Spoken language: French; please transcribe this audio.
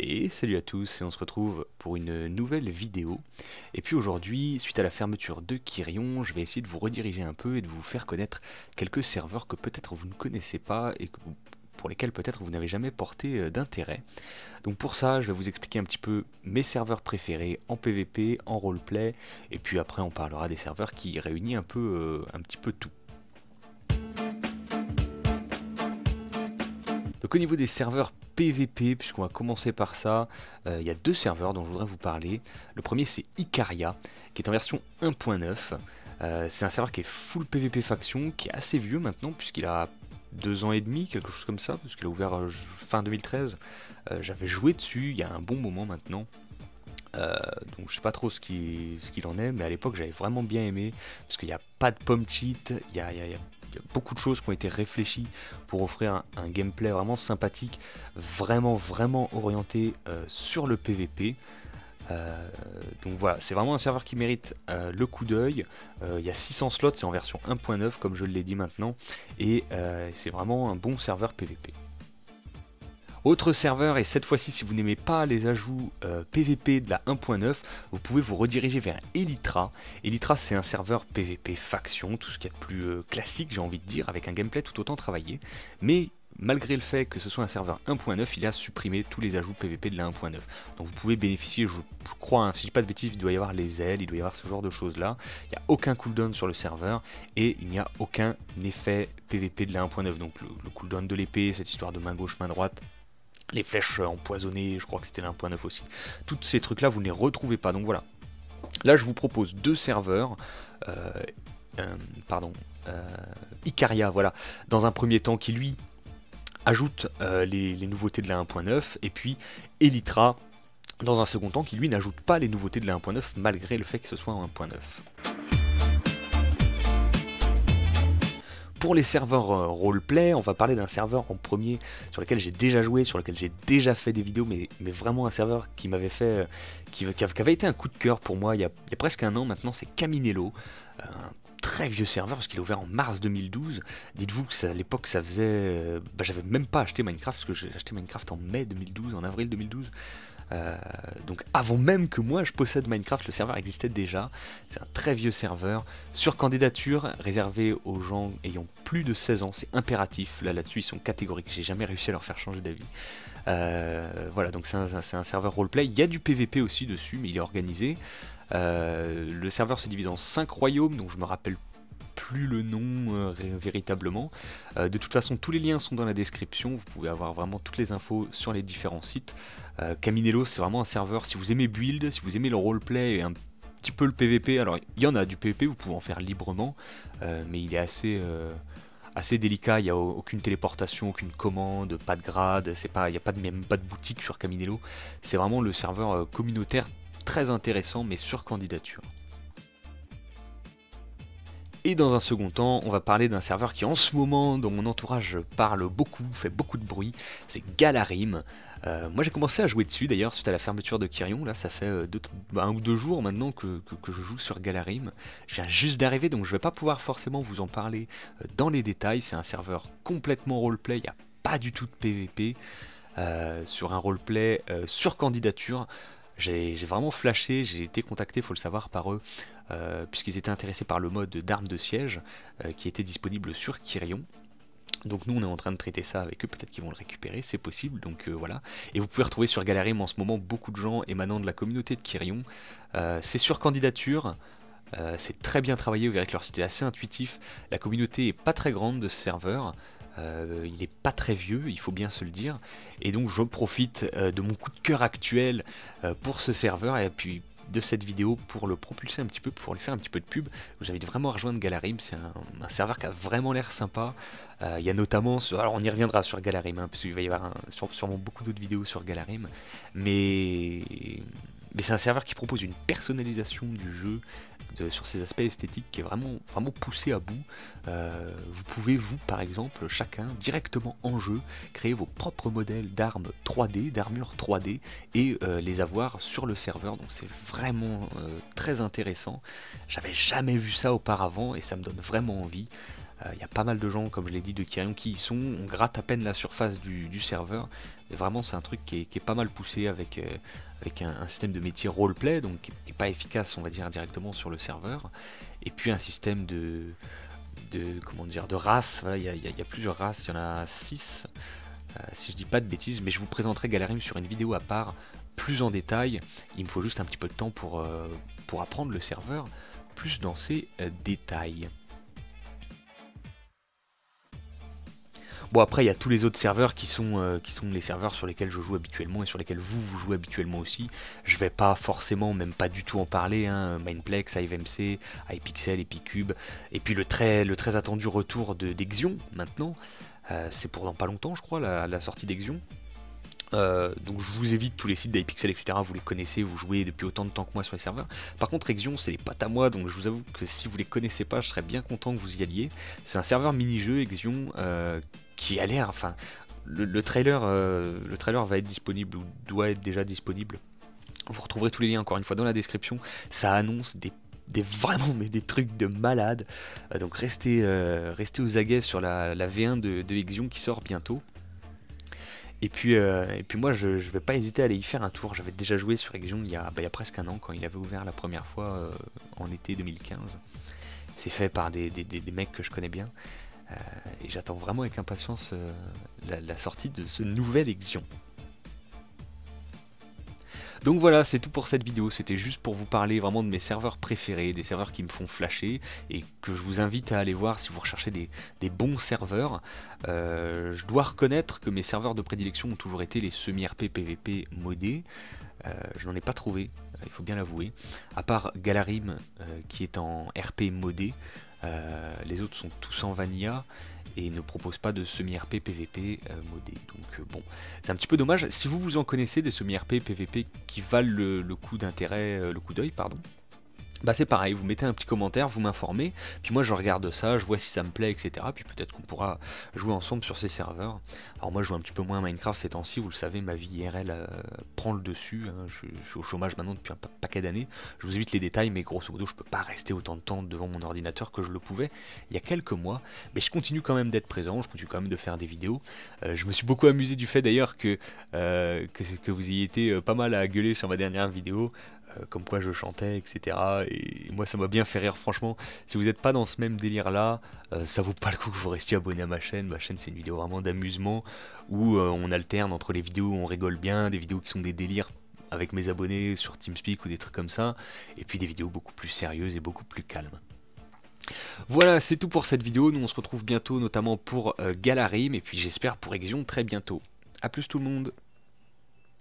Et salut à tous, et on se retrouve pour une nouvelle vidéo. Et puis aujourd'hui, suite à la fermeture de Kyrion, je vais essayer de vous rediriger un peu et de vous faire connaître quelques serveurs que peut-être vous ne connaissez pas et pour lesquels peut-être vous n'avez jamais porté euh, d'intérêt. Donc pour ça, je vais vous expliquer un petit peu mes serveurs préférés en PvP, en roleplay, et puis après on parlera des serveurs qui réunissent un, peu, euh, un petit peu tout. Donc au niveau des serveurs PVP, puisqu'on va commencer par ça. Euh, il y a deux serveurs dont je voudrais vous parler. Le premier, c'est Icaria, qui est en version 1.9. Euh, c'est un serveur qui est full PVP faction, qui est assez vieux maintenant, puisqu'il a deux ans et demi, quelque chose comme ça, parce qu'il a ouvert euh, fin 2013. J'avais joué dessus il y a un bon moment maintenant. donc je sais pas trop ce qu'il ce en est, mais à l'époque j'avais vraiment bien aimé, parce qu'il n'y a pas de pomme cheat, il a, y a, a, il y a beaucoup de choses qui ont été réfléchies pour offrir un, gameplay vraiment sympathique, vraiment vraiment orienté euh, sur le PVP. Euh, donc voilà, c'est vraiment un serveur qui mérite euh, le coup d'œil. Il y a 600 slots, c'est en version 1.9 comme je l'ai dit maintenant, et c'est vraiment un bon serveur PVP. Autre serveur, et cette fois-ci si vous n'aimez pas les ajouts PVP euh, de la 1.9, vous pouvez vous rediriger vers Elytra. Elytra c'est un serveur PVP faction, tout ce qu'il y a de plus euh, classique j'ai envie de dire, avec un gameplay tout autant travaillé, mais malgré le fait que ce soit un serveur 1.9, il a supprimé tous les ajouts PVP de la 1.9. Donc vous pouvez bénéficier, je, crois, hein, si je dis pas de bêtises, il doit y avoir les ailes, il doit y avoir ce genre de choses là. Il n'y a aucun cooldown sur le serveur et il n'y a aucun effet PVP de la 1.9. Donc le cooldown de l'épée, cette histoire de main gauche, main droite, les flèches euh, empoisonnées, je crois que c'était 1.9 aussi. Tous ces trucs-là, vous ne les retrouvez pas. Donc voilà. Là, je vous propose deux serveurs. Euh, euh, pardon. Euh, Icaria, voilà. Dans un premier temps, qui lui ajoute les, les, nouveautés de la 1.9. Et puis Elytra, dans un second temps, qui lui n'ajoute pas les nouveautés de la 1.9, malgré le fait que ce soit en 1.9. Pour les serveurs euh, roleplay, on va parler d'un serveur en premier sur lequel j'ai déjà joué, sur lequel j'ai déjà fait des vidéos, mais, mais vraiment un serveur qui m'avait fait, euh, qui, avait été un coup de cœur pour moi il y a, presque un an maintenant, c'est Caminello. Un très vieux serveur parce qu'il est ouvert en mars 2012. Dites-vous que à l'époque ça faisait, euh, bah, j'avais même pas acheté Minecraft parce que j'ai acheté Minecraft en mai 2012, en avril 2012. Euh, donc avant même que moi je possède Minecraft, le serveur existait déjà. C'est un très vieux serveur sur candidature, réservé aux gens ayant plus de 16 ans. C'est impératif. Là, là-dessus, ils sont catégoriques. J'ai jamais réussi à leur faire changer d'avis. Euh, voilà, donc c'est un, serveur roleplay. Il y a du PVP aussi dessus, mais il est organisé. Euh, le serveur se divise en 5 royaumes, donc je me rappelle plus le nom euh, véritablement. Euh, de toute façon, tous les liens sont dans la description, vous pouvez avoir vraiment toutes les infos sur les différents sites. Euh, Caminello, c'est vraiment un serveur, si vous aimez build, si vous aimez le roleplay et un petit peu le PVP, alors il y en a du PVP, vous pouvez en faire librement, mais il est assez assez délicat, il n'y a aucune téléportation, aucune commande, pas de grade, c'est pas, il n'y a pas de, même pas de boutique sur Caminello. C'est vraiment le serveur communautaire très intéressant mais sur candidature. Et dans un second temps, on va parler d'un serveur qui en ce moment, dans mon entourage, parle beaucoup, fait beaucoup de bruit, c'est Galarim. Euh, moi j'ai commencé à jouer dessus d'ailleurs suite à la fermeture de Kyrion, là ça fait euh, bah, un ou deux jours maintenant que, je joue sur Galarim. Je viens juste d'arriver donc je vais pas pouvoir forcément vous en parler euh, dans les détails, c'est un serveur complètement roleplay, il n'y a pas du tout de PVP. sur un roleplay sur candidature. J'ai vraiment flashé, j'ai été contacté, il faut le savoir, par eux, euh, puisqu'ils étaient intéressés par le mode d'armes de siège euh, qui était disponible sur Kyrion. Donc nous on est en train de traiter ça avec eux, peut-être qu'ils vont le récupérer, c'est possible, donc euh, voilà. Et vous pouvez retrouver sur Galarim en ce moment beaucoup de gens émanant de la communauté de Kyrion. c'est sur candidature, c'est très bien travaillé, vous verrez que leur site est assez intuitif, la communauté est pas très grande de ce serveur, euh, il n'est pas très vieux, il faut bien se le dire. Et donc je profite euh, de mon coup de cœur actuel euh, pour ce serveur et puis de cette vidéo pour le propulser un petit peu, pour lui faire un petit peu de pub. j'invite vous vraiment à rejoindre Galarim, c'est un, serveur qui a vraiment l'air sympa. Il y a notamment, alors on y reviendra sur Galarim, puisqu'il hein, parce qu'il va y avoir sûrement beaucoup d'autres vidéos sur Galarim, mais mais c'est un serveur qui propose une personnalisation du jeu sur ces aspects esthétiques qui est vraiment, vraiment poussé à bout. Euh, vous pouvez, vous par exemple, chacun directement en jeu, créer vos propres modèles d'armes 3D, d'armures 3D et euh, les avoir sur le serveur. Donc c'est vraiment euh, très intéressant. J'avais jamais vu ça auparavant et ça me donne vraiment envie. Il euh, y a pas mal de gens, comme je l'ai dit, de Kyrion qui y sont. On gratte à peine la surface du, serveur. vraiment, c'est un truc qui est, pas mal poussé avec, euh, avec un, système de métier roleplay, donc qui n'est pas efficace, on va dire, directement sur le serveur. Et puis un système de, de comment dire, de races. il y, a, plusieurs races, il y en a 6. Euh, si je dis pas de bêtises, mais je vous présenterai Galarim sur une vidéo à part, plus en détail. Il me faut juste un petit peu de temps pour, pour apprendre le serveur, plus dans ses détails. Bon, après, il y a tous les autres serveurs qui sont, euh, qui sont les serveurs sur lesquels je joue habituellement et sur lesquels vous, vous jouez habituellement aussi. Je vais pas forcément, même pas du tout en parler, hein, IVMC, iPixel, Epicube, et puis le très, le très attendu retour d'Exion, maintenant. Euh, c'est pour dans pas longtemps, je crois, la, sortie d'Exion. Euh, donc je vous évite tous les sites d'Hypixel, etc. Vous les connaissez, vous jouez depuis autant de temps que moi sur les serveurs. Par contre, Exion, c'est les pattes à moi, donc je vous avoue que si vous les connaissez pas, je serais bien content que vous y alliez. C'est un serveur mini-jeu, Exion, euh, qui a l'air. Hein, enfin, le, trailer, euh, le trailer va être disponible ou doit être déjà disponible. Vous retrouverez tous les liens encore une fois dans la description. Ça annonce des vraiment mais des trucs de malade. Euh, donc euh, restez, aux aguets sur la, V1 de, de Exion qui sort bientôt. Et puis, puis moi, je, vais pas hésiter à aller y faire un tour. J'avais déjà joué sur Exion il y, a, bah, presque un an quand il avait ouvert la première fois en été 2015. C'est fait par des, des, mecs que je connais bien. Euh, et j'attends vraiment avec impatience euh, la, sortie de ce nouvel Exion. Donc voilà, c'est tout pour cette vidéo, c'était juste pour vous parler vraiment de mes serveurs préférés, des serveurs qui me font flasher, et que je vous invite à aller voir si vous recherchez des, bons serveurs. Euh, je dois reconnaître que mes serveurs de prédilection ont toujours été les semi-RP PVP modés, je n'en ai pas trouvé, il faut bien l'avouer, à part Galarim qui est en RP modé, euh, les autres sont tous en vanilla et ne proposent pas de semi-RP PVP euh, modé. Donc euh, bon, c'est un petit peu dommage. Si vous vous en connaissez des semi-RP PVP qui valent le, le coup d'intérêt, le coup d'œil, pardon, bah c'est pareil, vous mettez un petit commentaire, vous m'informez, puis moi je regarde ça, je vois si ça me plaît, etc. Puis peut-être qu'on pourra jouer ensemble sur ces serveurs. Alors moi je joue un petit peu moins à Minecraft ces temps-ci, vous le savez, ma vie IRL euh, prend le dessus, hein. je, suis au chômage maintenant depuis un paquet d'années. Je vous évite les détails, mais grosso modo je peux pas rester autant de temps devant mon ordinateur que je le pouvais il y a quelques mois. Mais je continue quand même d'être présent, je continue quand même de faire des vidéos. Euh, je me suis beaucoup amusé du fait d'ailleurs que, euh, que, que, vous ayez été pas mal à gueuler sur ma dernière vidéo comme quoi je chantais, etc. Et moi, ça m'a bien fait rire, franchement. Si vous n'êtes pas dans ce même délire-là, euh, ça vaut pas le coup que vous restiez abonné à ma chaîne. Ma chaîne, c'est une vidéo vraiment d'amusement où euh, on alterne entre les vidéos où on rigole bien, des vidéos qui sont des délires avec mes abonnés sur TeamSpeak ou des trucs comme ça, et puis des vidéos beaucoup plus sérieuses et beaucoup plus calmes. Voilà, c'est tout pour cette vidéo. Nous, on se retrouve bientôt, notamment pour euh, Galarim, et puis j'espère pour Exion très bientôt. A plus tout le monde